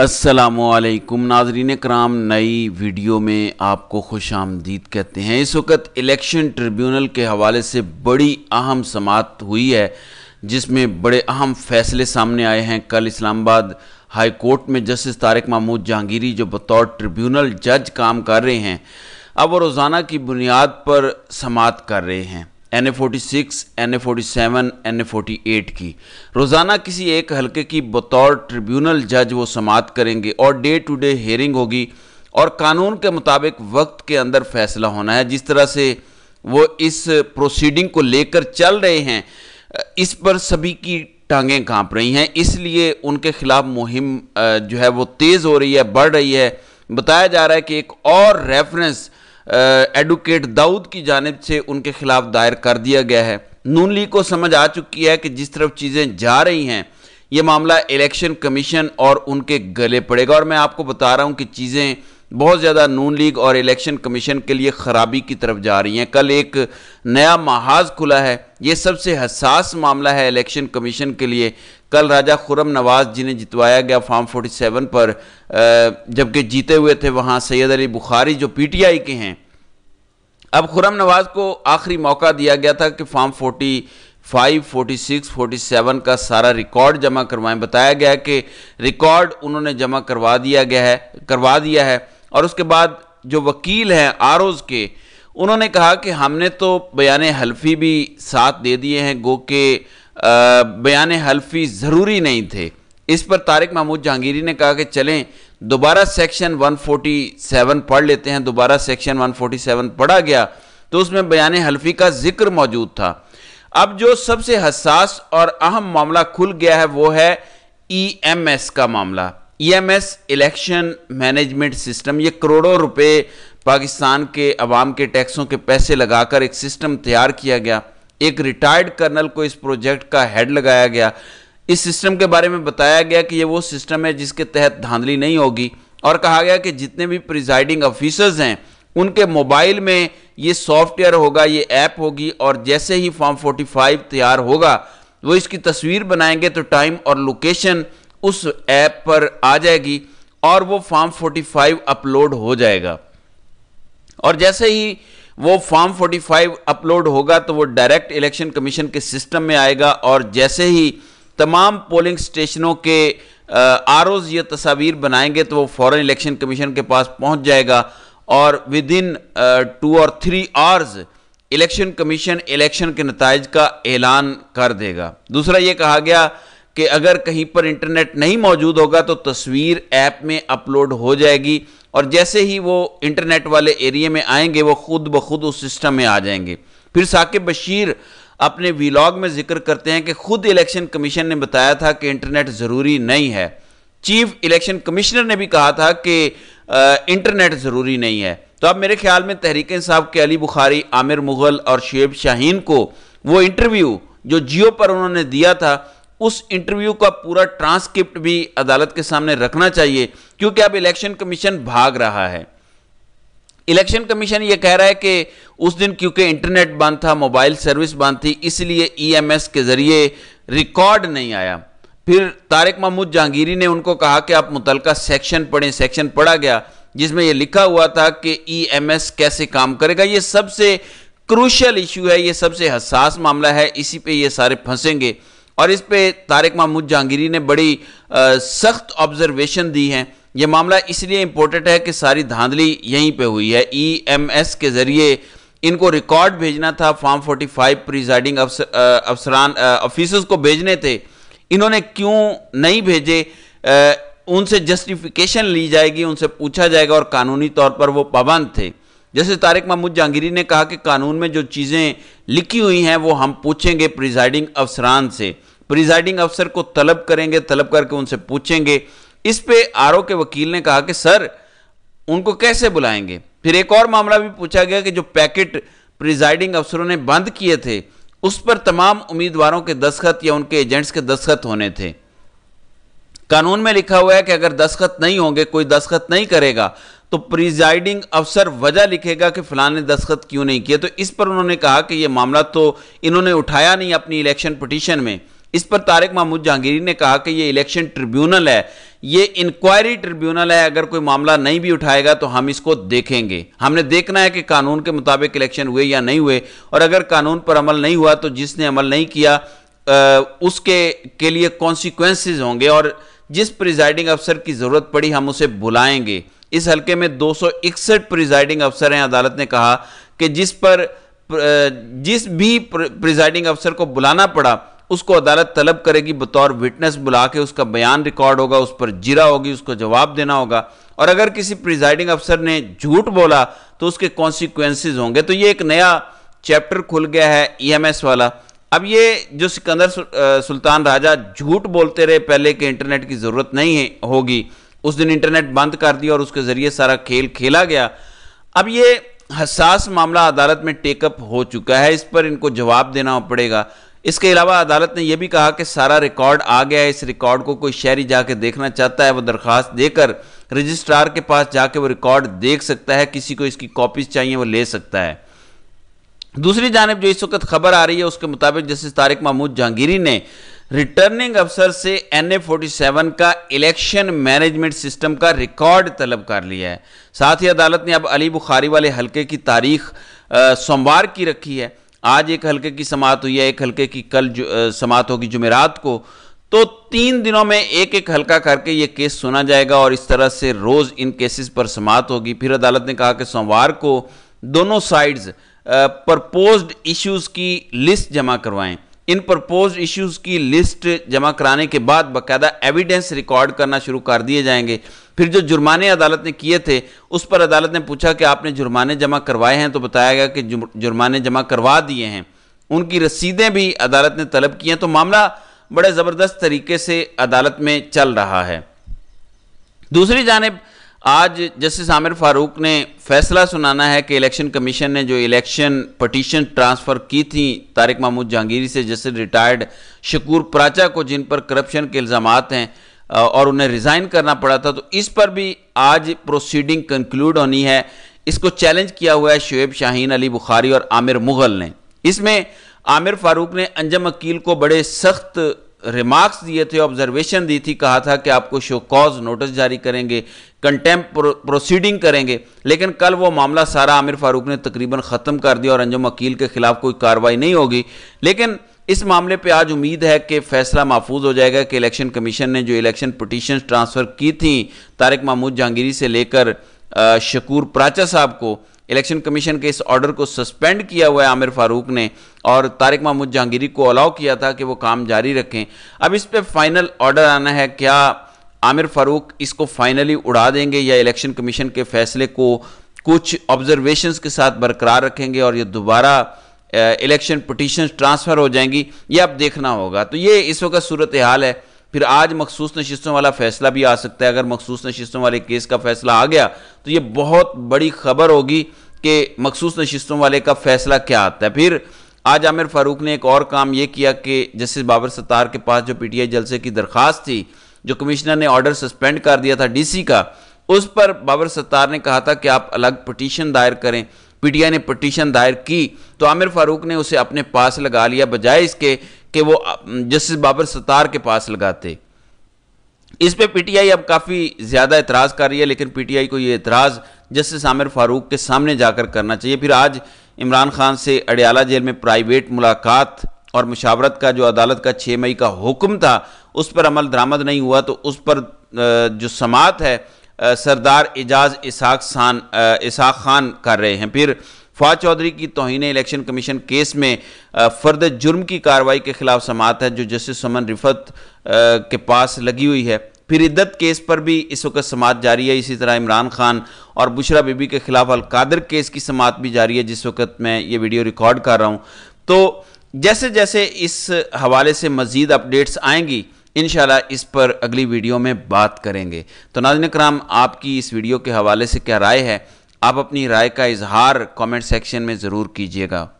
असलकुम नाजरीन कराम नई वीडियो में आपको खुश आमदीद कहते हैं इस वक्त इलेक्शन ट्रिब्यूनल के हवाले से बड़ी अहम समात हुई है जिसमें बड़े अहम फैसले सामने आए हैं कल इस्लामाबाद हाई कोर्ट में जस्टिस तारक महमूद जहांगीरी जो बतौर ट्रिब्यूनल जज काम कर रहे हैं अब रोज़ाना की बुनियाद पर समात कर रहे हैं N A forty six N A forty seven N A forty eight की रोज़ाना किसी एक हलके की बतौर ट्रिब्यूनल जज वो समात करेंगे और डे टू डे हेयरिंग होगी और कानून के मुताबिक वक्त के अंदर फैसला होना है जिस तरह से वो इस प्रोसीडिंग को लेकर चल रहे हैं इस पर सभी की टांगें कांप रही हैं इसलिए उनके ख़िलाफ़ मुहिम जो है वो तेज़ हो रही है बढ़ रही है बताया जा रहा है कि एक और रेफरेंस एडवोकेट दाऊद की जानब से उनके खिलाफ दायर कर दिया गया है नून लीग को समझ आ चुकी है कि जिस तरफ चीज़ें जा रही हैं ये मामला इलेक्शन कमीशन और उनके गले पड़ेगा और मैं आपको बता रहा हूँ कि चीज़ें बहुत ज़्यादा नून लीग और इलेक्शन कमीशन के लिए खराबी की तरफ जा रही हैं कल एक नया महाज खुला है ये सबसे हसास मामला है इलेक्शन कमीशन के लिए कल राजा खुरम नवाज जिन्हें जितवाया गया फॉर्म 47 पर जबकि जीते हुए थे वहाँ सैयद अली बुखारी जो पीटीआई के हैं अब खुरम नवाज को आखिरी मौका दिया गया था कि form 40 five forty six forty seven का सारा रिकॉर्ड जमा करवाएं बताया गया है कि रिकॉर्ड उन्होंने जमा करवा दिया गया है करवा दिया है और उसके बाद जो वकील हैं आर के उन्होंने कहा कि हमने तो बयान हल्फी भी साथ दे दिए हैं गो के बयान हल्फी ज़रूरी नहीं थे इस पर तारिक महमूद जहांगीरी ने कहा कि चलें दोबारा सेक्शन 147 पढ़ लेते हैं दोबारा सेक्शन 147 पढ़ा गया तो उसमें बयान हल्फी का जिक्र मौजूद था अब जो सबसे हसास और अहम मामला खुल गया है वो है ई एम एस का मामला ईएमएस इलेक्शन मैनेजमेंट सिस्टम ये करोड़ों रुपए पाकिस्तान के अवाम के टैक्सों के पैसे लगाकर एक सिस्टम तैयार किया गया एक रिटायर्ड कर्नल को इस प्रोजेक्ट का हेड लगाया गया इस सिस्टम के बारे में बताया गया कि ये वो सिस्टम है जिसके तहत धांधली नहीं होगी और कहा गया कि जितने भी प्रिजाइडिंग ऑफिसर्स हैं उनके मोबाइल में ये सॉफ्टवेयर होगा ये ऐप होगी और जैसे ही फॉर्म 45 तैयार होगा वो इसकी तस्वीर बनाएंगे तो टाइम और लोकेशन उस ऐप पर आ जाएगी और वो फॉर्म 45 अपलोड हो जाएगा और जैसे ही वो फॉर्म 45 अपलोड होगा तो वो डायरेक्ट इलेक्शन कमीशन के सिस्टम में आएगा और जैसे ही तमाम पोलिंग स्टेशनों के आर ये तस्वीर बनाएंगे तो वो फॉरन इलेक्शन कमीशन के पास पहुंच जाएगा और विद इन टू और three hours election commission election के नतज का ऐलान कर देगा दूसरा ये कहा गया कि अगर कहीं पर इंटरनेट नहीं मौजूद होगा तो तस्वीर ऐप में अपलोड हो जाएगी और जैसे ही वो इंटरनेट वाले एरिए में आएंगे वो खुद ब खुद उस सिस्टम में आ जाएंगे फिर साकिब बशीर अपने वीलॉग में जिक्र करते हैं कि खुद इलेक्शन कमीशन ने बताया था कि इंटरनेट ज़रूरी नहीं है चीफ इलेक्शन कमिश्नर ने भी कहा था कि इंटरनेट ज़रूरी नहीं है तो अब मेरे ख्याल में तहरीक साहब के अली बुखारी आमिर मुग़ल और शुएब शाहीन को वो इंटरव्यू जो जियो पर उन्होंने दिया था उस इंटरव्यू का पूरा ट्रांसक्रिप्ट भी अदालत के सामने रखना चाहिए क्योंकि अब इलेक्शन कमीशन भाग रहा है इलेक्शन कमीशन यह कह रहा है कि उस दिन क्योंकि इंटरनेट बंद था मोबाइल सर्विस बंद थी इसलिए ईएमएस के जरिए रिकॉर्ड नहीं आया फिर तारिक महमूद जहांगीरी ने उनको कहा कि आप मुतलका सेक्शन पढ़ें सेक्शन पढ़ा गया जिसमें यह लिखा हुआ था कि ईएमएस कैसे काम करेगा यह सबसे क्रूशल इशू है यह सबसे हसास मामला है इसी पे ये सारे फंसेंगे और इस पे तारक महमूद जहांगीरी ने बड़ी सख्त ऑब्जर्वेशन दी है ये मामला इसलिए इम्पोर्टेंट है कि सारी धांधली यहीं पे हुई है ईएमएस e के ज़रिए इनको रिकॉर्ड भेजना था फॉर्म 45 प्रिजाइडिंग अफसरान ऑफिसर्स को भेजने थे इन्होंने क्यों नहीं भेजे आ, उनसे जस्टिफिकेशन ली जाएगी उनसे पूछा जाएगा और कानूनी तौर पर वो पाबंद थे जैसे तारिक महमूद जहांगीरी ने कहा कि कानून में जो चीज़ें लिखी हुई हैं वो हम पूछेंगे प्रिजाइडिंग अफसरान से प्रिजाइडिंग अफसर को तलब करेंगे तलब करके उनसे पूछेंगे इस पे आर के वकील ने कहा कि सर उनको कैसे बुलाएंगे फिर एक और मामला भी पूछा गया कि जो पैकेट प्रिजाइडिंग अफसरों ने बंद किए थे उस पर तमाम उम्मीदवारों के दस्तखत या उनके एजेंट्स के दस्खत होने थे कानून में लिखा हुआ है कि अगर दस्खत नहीं होंगे कोई दस्तखत नहीं करेगा तो प्रिजाइडिंग अफसर वजह लिखेगा कि फलाने दस्तखत क्यों नहीं किए तो इस पर उन्होंने कहा कि यह मामला तो इन्होंने उठाया नहीं अपनी इलेक्शन पटिशन में इस पर तारिक महमूद जहांगीरी ने कहा कि ये इलेक्शन ट्रिब्यूनल है ये इंक्वायरी ट्रिब्यूनल है अगर कोई मामला नहीं भी उठाएगा तो हम इसको देखेंगे हमने देखना है कि कानून के मुताबिक इलेक्शन हुए या नहीं हुए और अगर कानून पर अमल नहीं हुआ तो जिसने अमल नहीं किया उसके के लिए कॉन्सिक्वेंसिस होंगे और जिस प्रिजाइडिंग अफसर की ज़रूरत पड़ी हम उसे बुलाएंगे इस हल्के में दो प्रिजाइडिंग अफसर हैं अदालत ने कहा कि जिस पर जिस भी प्रिजाइडिंग अफसर को बुलाना पड़ा उसको अदालत तलब करेगी बतौर विटनेस बुला के उसका बयान रिकॉर्ड होगा उस पर जिरा होगी उसको जवाब देना होगा और अगर किसी प्रिजाइडिंग अफसर ने झूठ बोला तो उसके कॉन्सिक्वेंसेज होंगे तो ये एक नया चैप्टर खुल गया है ईएमएस e वाला अब ये जो सिकंदर सुल्तान राजा झूठ बोलते रहे पहले के इंटरनेट की ज़रूरत नहीं होगी उस दिन इंटरनेट बंद कर दिया और उसके ज़रिए सारा खेल खेला गया अब ये हसास मामला अदालत में टेकअप हो चुका है इस पर इनको जवाब देना पड़ेगा इसके अलावा अदालत ने यह भी कहा कि सारा रिकॉर्ड आ गया है इस रिकॉर्ड को कोई शहरी जाके देखना चाहता है वो दरख्वास्त देकर रजिस्ट्रार के पास जाके वो रिकॉर्ड देख सकता है किसी को इसकी कॉपीज चाहिए वो ले सकता है दूसरी जानब जो इस वक्त खबर आ रही है उसके मुताबिक जस्टिस तारिक महमूद जहांगीरी ने रिटर्निंग अफसर से एन ए फोर्टी सेवन का इलेक्शन मैनेजमेंट सिस्टम का रिकॉर्ड तलब कर लिया है साथ ही अदालत ने अब अली बुखारी वाले हलके की तारीख सोमवार की रखी है आज एक हल्के की समात हुई है एक हल्के की कल जो, समात होगी जुमेरात को तो तीन दिनों में एक एक हल्का करके ये केस सुना जाएगा और इस तरह से रोज़ इन केसेस पर समात होगी फिर अदालत ने कहा कि सोमवार को दोनों साइड्स प्रपोज्ड इश्यूज़ की लिस्ट जमा करवाएं इन प्रपोज इश्यूज की लिस्ट जमा कराने के बाद बाकायदा एविडेंस रिकॉर्ड करना शुरू कर दिए जाएंगे फिर जो जुर्माने अदालत ने किए थे उस पर अदालत ने पूछा कि आपने जुर्माने जमा करवाए हैं तो बताया गया कि जुर्माने जमा करवा दिए हैं उनकी रसीदें भी अदालत ने तलब की हैं तो मामला बड़े ज़बरदस्त तरीके से अदालत में चल रहा है दूसरी जानब आज जस्टिस आमिर फारूक ने फैसला सुनाना है कि इलेक्शन कमीशन ने जो इलेक्शन पटिशन ट्रांसफ़र की थी तारिक महमूद जहांगीरी से जैसे रिटायर्ड शकूर प्राचा को जिन पर करप्शन के इल्ज़ाम हैं और उन्हें रिज़ाइन करना पड़ा था तो इस पर भी आज प्रोसीडिंग कंक्लूड होनी है इसको चैलेंज किया हुआ है शुएब शाहीन अली बुखारी और आमिर मुगल ने इसमें आमिर फारूक ने अंजम अकील को बड़े सख्त रिमार्क्स दिए थे ऑब्जर्वेशन दी थी कहा था कि आपको शोकॉज नोटिस जारी करेंगे कंटेम्प प्रोसीडिंग करेंगे लेकिन कल वो मामला सारा आमिर फारूक ने तकरीबन ख़त्म कर दिया और अंजुम अकील के खिलाफ कोई कार्रवाई नहीं होगी लेकिन इस मामले पे आज उम्मीद है कि फैसला महफूज हो जाएगा कि इलेक्शन कमीशन ने जो इलेक्शन पटिशन ट्रांसफ़र की थी तारिक महमूद जहांगीरी से लेकर शकूर प्राचा साहब को इलेक्शन कमीशन के इस ऑर्डर को सस्पेंड किया हुआ है आमिर फारूक ने और तारिक महमूद जहांगीरी को अलाउ किया था कि वो काम जारी रखें अब इस पर फाइनल ऑर्डर आना है क्या आमिर फारूक इसको फाइनली उड़ा देंगे या इलेक्शन कमीशन के फैसले को कुछ ऑब्जर्वेशंस के साथ बरकरार रखेंगे और ये दोबारा इलेक्शन पटिशन ट्रांसफ़र हो जाएंगी ये अब देखना होगा तो ये इस वक्त सूरत हाल है फिर आज मखसूस नशस्तों वाला फैसला भी आ सकता है अगर मखसूस नशस्तों वाले केस का फैसला आ गया तो ये बहुत बड़ी खबर होगी कि मखसूस नशस्तों वाले का फैसला क्या आता है फिर आज आमिर फारूक ने एक और काम ये किया कि जस्टिस बाबर सत्तार के पास जो आई जलसे की दरख्वास्त थी जो कमिश्नर ने ऑर्डर सस्पेंड कर दिया था डीसी का उस पर बाबर सत्तार ने कहा था कि आप अलग पटिशन दायर करें पीटीआई ने पटिशन दायर की तो आमिर फारूक ने उसे अपने पास लगा लिया बजाय इसके कि वो जस्टिस बाबर सत्तार के पास लगाते इस पे पीटीआई अब काफ़ी ज़्यादा एतराज़ कर रही है लेकिन पीटीआई को ये एतराज़ जस्टिस आमिर फारूक के सामने जाकर करना चाहिए फिर आज इमरान खान से अडयाला जेल में प्राइवेट मुलाकात और मुशावरत का जो अदालत का छः मई का हुक्म था उस पर अमल दरामद नहीं हुआ तो उस पर जो समात है सरदार एजाज इसाक खान इसाक खान कर रहे हैं फिर फवाद चौधरी की तोहन इलेक्शन कमीशन केस में फर्द जुर्म की कार्रवाई के खिलाफ समात है जो जस्टिस समन रिफत के पास लगी हुई है फिर इद्दत केस पर भी इस वक्त समात जारी है इसी तरह इमरान खान और बुशरा बीबी के खिलाफ अलकादर केस की समात भी जारी है जिस वक्त मैं ये वीडियो रिकॉर्ड कर रहा हूँ तो जैसे जैसे इस हवाले से मज़ीद अपडेट्स आएंगी इन इस पर अगली वीडियो में बात करेंगे तो नाजन कराम आपकी इस वीडियो के हवाले से क्या राय है आप अपनी राय का इजहार कमेंट सेक्शन में ज़रूर कीजिएगा